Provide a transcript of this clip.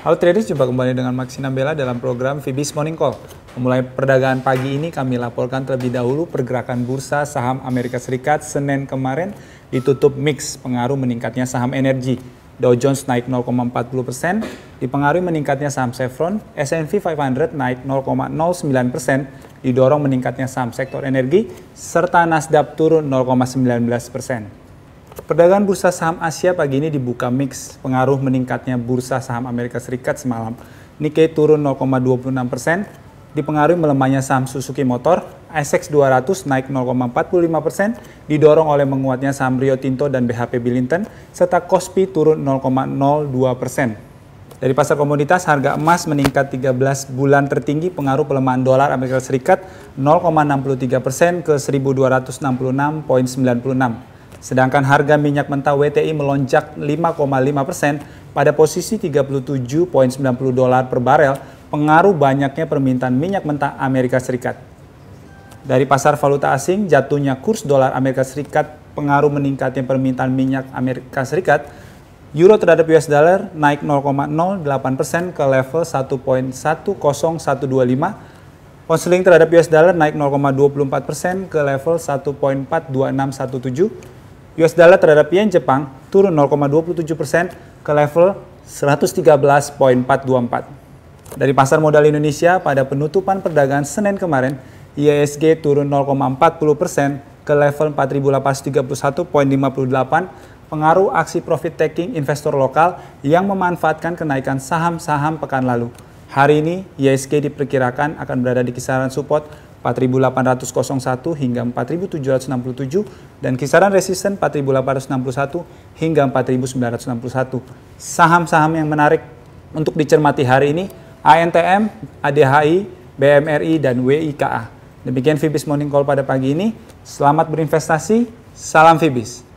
Halo traders, jumpa kembali dengan Maxi Nambela dalam program VIBIS Morning Call. Memulai perdagangan pagi ini kami laporkan terlebih dahulu pergerakan bursa saham Amerika Serikat Senin kemarin ditutup mix pengaruh meningkatnya saham energi. Dow Jones naik 0,40 persen, dipengaruhi meningkatnya saham Chevron, S&P 500 naik 0,09 persen, didorong meningkatnya saham sektor energi, serta Nasdaq turun 0,19 persen. Perdagangan bursa saham Asia pagi ini dibuka mix, pengaruh meningkatnya bursa saham Amerika Serikat semalam. Nikkei turun 0,26 persen, dipengaruhi melemahnya saham Suzuki Motor, ASX 200 naik 0,45 persen, didorong oleh menguatnya saham Rio Tinto dan BHP Billiton serta Kospi turun 0,02 persen. Dari pasar komoditas, harga emas meningkat 13 bulan tertinggi pengaruh pelemahan dolar Amerika Serikat 0,63 persen ke 1266.96. Sedangkan harga minyak mentah WTI melonjak 5,5 persen pada posisi 37,90 dolar per barel pengaruh banyaknya permintaan minyak mentah Amerika Serikat. Dari pasar valuta asing, jatuhnya kurs dolar Amerika Serikat pengaruh meningkatnya permintaan minyak Amerika Serikat, euro terhadap US dollar naik 0,08% persen ke level 1.10125 Ponseling terhadap US dollar naik 0,24% ke level 1.42617. US dollar terhadap yen Jepang turun 0,27% persen ke level 113.424. Dari pasar modal Indonesia pada penutupan perdagangan Senin kemarin, IISG turun 0,40% persen ke level 4831.58 pengaruh aksi profit taking investor lokal yang memanfaatkan kenaikan saham-saham pekan lalu. Hari ini, ISG diperkirakan akan berada di kisaran support 4801 hingga 4767 dan kisaran resisten 4861 hingga 4961. Saham-saham yang menarik untuk dicermati hari ini ANTM, ADHI, BMRI dan WIKA. Demikian Fibis Morning Call pada pagi ini. Selamat berinvestasi. Salam Fibis.